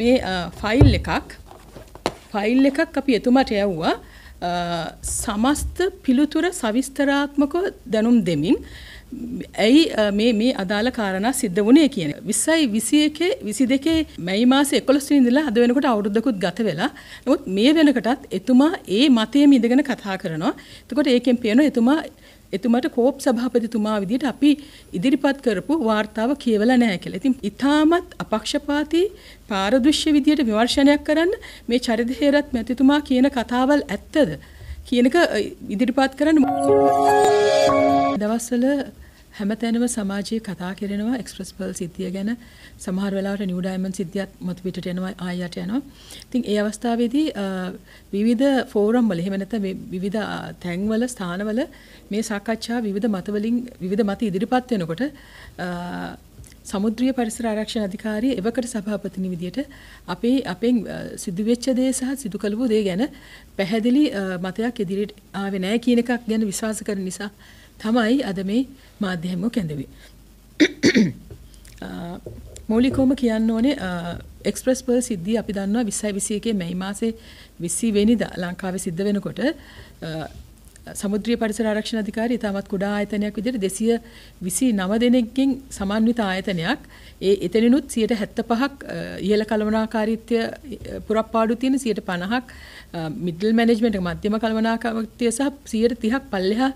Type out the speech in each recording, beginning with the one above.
මේ ෆයිල් එකක් ෆයිල් එකක් අපි එතුමට යව්වා සමස්ත පිළිතුර සවිස්තරාත්මකව දැනුම් දෙමින් ඇයි මේ මේ අදාළ කාරණා සිද්ධ වුණේ කියන. 20යි 21 22 මැයි මාසේ 11 වෙනිදා අද වෙනකොට අවුරුද්දකුත් ගත වෙලා. නමුත් මේ වෙනකොටත් එතුමා ඒ මතයේම ඉඳගෙන කතා කරනවා. එතකොට ඒකෙන් පේනවා එතුමා එතුමාට කෝප් සභාපතිතුමා විදිහට අපි ඉදිරිපත් කරපු වාර්තාව කියවලා නැහැ කියලා. ඉතින් ඊටමත් අපක්ෂපාතී පාරදෘශ්‍ය විදිහට විමර්ශනයක් කරන්න මේ චරිත හේරත් මැතිතුමා කියන කතාවල් ඇත්තද කියන එක ඉදිරිපත් කරන්න දවස්වල හැමතැනම සමාජයේ කතා කරනවා එක්ස්ප්‍රස් පර්ල් සිද්ධිය ගැන සමහර වෙලාවට නිව් ඩයිමන්ඩ් සිද්ධියත් මතු පිටට එනවා ආයයට යනවා. ඉතින් ඒ අවස්ථාවේදී විවිධ ෆෝරම් වල එහෙම නැත්නම් විවිධ තැන්වල ස්ථානවල මේ සාකච්ඡා විවිධ මතවලින් විවිධ මත ඉදිරිපත් වෙනකොට සමුද්‍රිය පරිසර ආරක්ෂණ අධිකාරිය එවකට සභාපතිනි විදියට අපේ අපෙන් සිදුවෙච්ච දේ සහ සිදු කළ දේ ගැන පැහැදිලි මතයක් ඉදිරියට ආවේ නැහැ කියන එකක් ගැන විශ්වාස කරන නිසා තමයි අද මේ මාධ්‍ය හැමුව කැඳවේ. මූලිකවම කියන්න ඕනේ එක්ස්ප්‍රස් පර් සිද්ධිය අපි දන්නවා 2021 මැයි මාසේ 20 වෙනිදා ලංකාවේ සිද්ධ වෙනකොට සමුද්‍රිය පරිසර ආරක්ෂණ අධිකාරිය තවත් කුඩා ආයතනයක් විදිහට 229 දෙනෙක්ගෙන් සමන්විත ආයතනයක්. ඒ එතනිනුත් 75ක් ඉහළ කළමනාකාරීත්වය පුරප්පාඩු තියෙන 50ක් මිඩල් මැනේජ්මන්ට් එක මධ්‍යම කළමනාකාරීත්වය සහ 130ක් පල්ලෙහා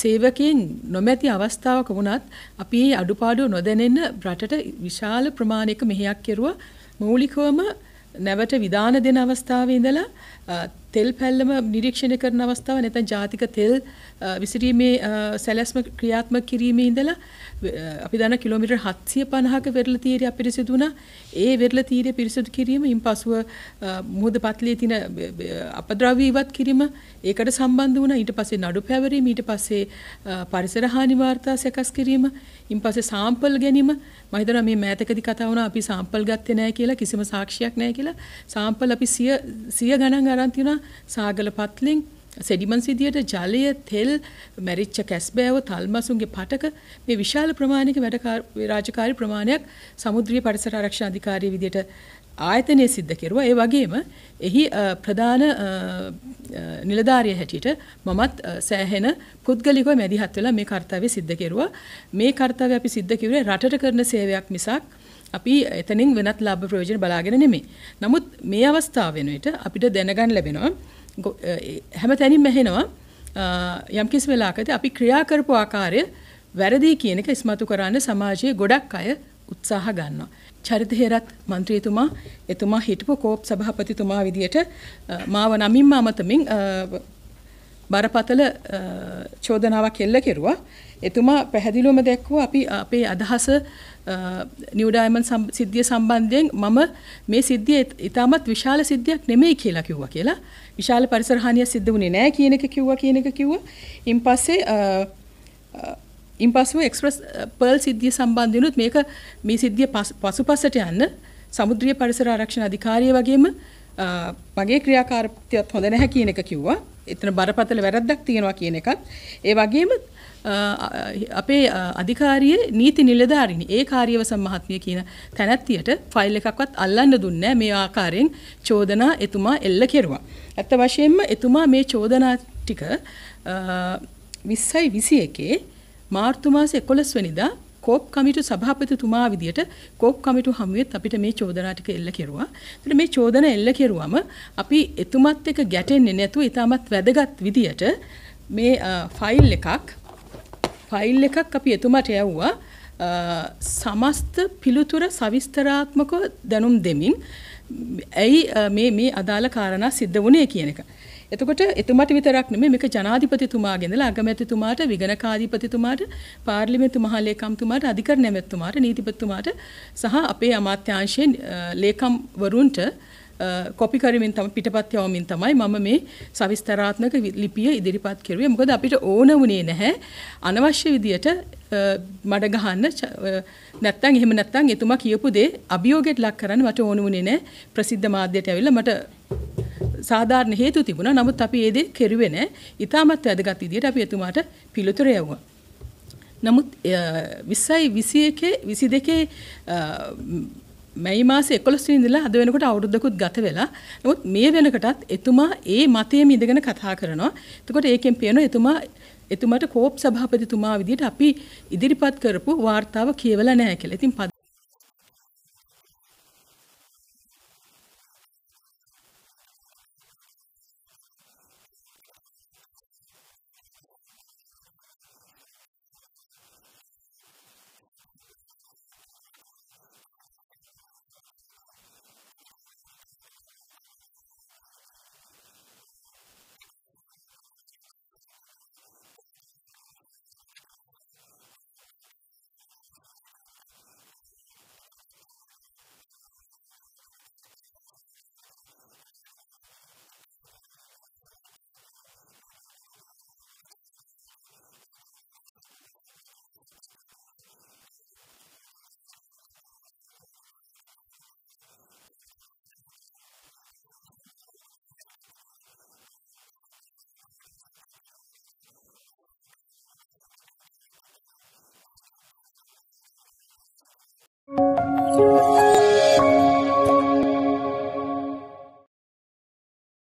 සේවකයන් නොමැති අවස්ථාවක වුණත් අපි මේ අඩුපාඩු නොදැනෙන රටට විශාල ප්‍රමාණයක මෙහෙයක් කෙරුවා. මූලිකවම නැවට විධාන දෙන අවස්ථාවේ ඉඳලා තෙල් පැල්ලම නිරීක්ෂණය කරන අවස්ථාව නැත්නම් ජාතික තෙල් විසිරීමේ සැලැස්ම ක්‍රියාත්මක කිරීමේ ඉඳලා අපි දන්න කිලෝමීටර් 750ක වෙරළ තීරය අපිරිසිදු වුණා. ඒ වෙරළ තීරය පිරිසිදු කිරීම ඉන්පසුව මුහුද පත්ලේ තියෙන අපද්‍රව්‍ය ඉවත් කිරීම ඒකට සම්බන්ධ වුණා. ඊට පස්සේ නඩු පැවරීම ඊට පස්සේ පරිසර හානි වාර්තා සකස් කිරීම ඉන්පස්සේ සාම්පල් ගැනීම මම හිතනවා මේ මෑතකදී කතා වුණා අපි සාම්පල් ගත්තේ නැහැ කියලා කිසිම සාක්ෂියක් නැහැ කියලා සාම්පල් අපි සිය සිය ගණන් අරන් තියුණා සාගල පත්ලෙන් සෙඩිමන් සිදියට ජලය තෙල් මැරිච්ච කැස්බෑව තල්මසුන්ගේ පටක මේ විශාල ප්‍රමාණික වැඩ රාජකාරි ප්‍රමාණයක් සමුද්‍රීය පරිසර ආරක්ෂා අධිකාරිය විදියට ආයතනය සිද්ධ කෙරුවා ඒ වගේම එහි ප්‍රධාන නිලධාරිය හැටියට මමත් සෑහෙන පුද්ගලිකව මැදිහත් වෙලා මේ කාර්යය සිද්ධ කෙරුවා මේ කාර්යය අපි සිද්ධ කෙරුවේ රටට කරන සේවයක් මිසක් අපි එතනින් වෙනත් ලාභ ප්‍රයෝජන බලාගෙන නෙමෙයි. නමුත් මේ අවස්ථාව වෙනුවට අපිට දැනගන්න ලැබෙනවා හැම තැනින්ම ඇහෙනවා යම් කිසි වෙලාවකදී අපි ක්‍රියා කරපු ආකාරය වැරදි කියන එක ඉස්මතු කරන්න සමාජයේ ගොඩක් අය උත්සාහ ගන්නවා. චරිත හේරත් മന്ത്രിතුමා එතුමා හිටපු කෝප් සභාපතිතුමා විදියට මාව නමින්ම අමතමින් බරපතල චෝදනාවක් එල්ල කෙරුවා. එතුමා පැහැදිලිවම දැක්වුවා අපි අපේ අදහස නිව් ඩයමන්ඩ් සිද්ධිය සම්බන්ධයෙන් මම මේ සිද්ධිය ඉතාමත් විශාල සිද්ධියක් නෙමෙයි කියලා කිව්වා කියලා. විශාල පරිසර හානියක් සිද්ධ වුණේ නැහැ කියන එක කිව්වා කියන එක කිව්වා. ඉන්පස්සේ ඉන්පස්සෙ එක්ස්ප්‍රස් පර්ල් සිද්ධිය සම්බන්ධිනුත් මේක මේ සිද්ධිය පසුපසට යන්න සමුද්‍රීය පරිසර ආරක්ෂණ අධිකාරිය වගේම මගේ ක්‍රියාකාරීත්වයත් හොඳ නැහැ කියන එක කිව්වා. එතන බරපතල වැරද්දක් තියෙනවා කියන එකත් ඒ වගේම අපේ අධිකාරියේ නීති නිලධාරිනි ඒ කාර්යව සම්මහත්මිය කියන තැනැත්තියට ෆයිල් එකක්වත් අල්ලන්න දුන්නේ මේ ආකාරයෙන් චෝදනා එතුමා එල්ල කෙරුවා. ඇත්ත වශයෙන්ම එතුමා මේ චෝදනා ටික 2021 මාර්තු මාසේ 11 වෙනිදා කෝප් කමිටු සභාපතිතුමා විදියට කෝප් කමිටු හමුවෙත් අපිට මේ චෝදනා ටික එල්ල කෙරුවා. ඒතර මේ චෝදන එල්ල කෙරුවම අපි එතුමත් එක්ක ගැටෙන්නේ නැතුව ඊටමත් වැදගත් විදියට මේ ෆයිල් එකක් ෆයිල් එකක් අපි එතුමාට යවුවා සමස්ත පිළිතුර සවිස්තරාත්මකව දැනුම් දෙමින් ඇයි මේ මේ අදාළ කාරණා සිද්ධ වුණේ කියන එක. එතකොට එතුමට විතරක් නෙමෙයි මේක ජනාධිපතිතුමාගේ ඉඳලා අගමැතිතුමාට විගණකාධිපතිතුමාට පාර්ලිමේන්තු මහලේකම්තුමාට අධිකරණ ඇමතිතුමාට නීතිපතිතුමාට සහ අපේ අමාත්‍යාංශයේ ලේකම්වරුන්ට කොපි කරමින් තම පිටපත් යවමින් තමයි මම මේ සවිස්තරාත්මක ලිපිය ඉදිරිපත් කරුවේ. මොකද අපිට ඕන වුණේ නැහැ අනවශ්‍ය විදියට මඩ ගහන්න නැත්තම් එහෙම නැත්තම් එතුමා කියපු දේ අභියෝගයට ලක් කරන්න මට ඕන වුණේ නැහැ. ප්‍රසිද්ධ මාධ්‍යයට ඇවිල්ලා මට සාධාරණ හේතු තිබුණා. නමුත් අපි ඒ දේ කෙරුවේ නැහැ. ඊටමත් වැදගත් විදියට අපි එතුමාට පිළිතුර යවුවා. නමුත් 20යි 21 22 මැයි මාසේ 11 වෙනිදා ඉඳලා අද වෙනකොට අවුරුද්දකුත් ගත වෙලා. නමුත් මේ වෙනකොටත් එතුමා ඒ මතයේම ඉඳගෙන කතා කරනවා. එතකොට ඒකෙන් පේනවා එතුමා එතුමාට කෝප් සභාපතිතුමා විදිහට අපි ඉදිරිපත් කරපු වාර්තාව කියවලා නැහැ කියලා. ඉතින්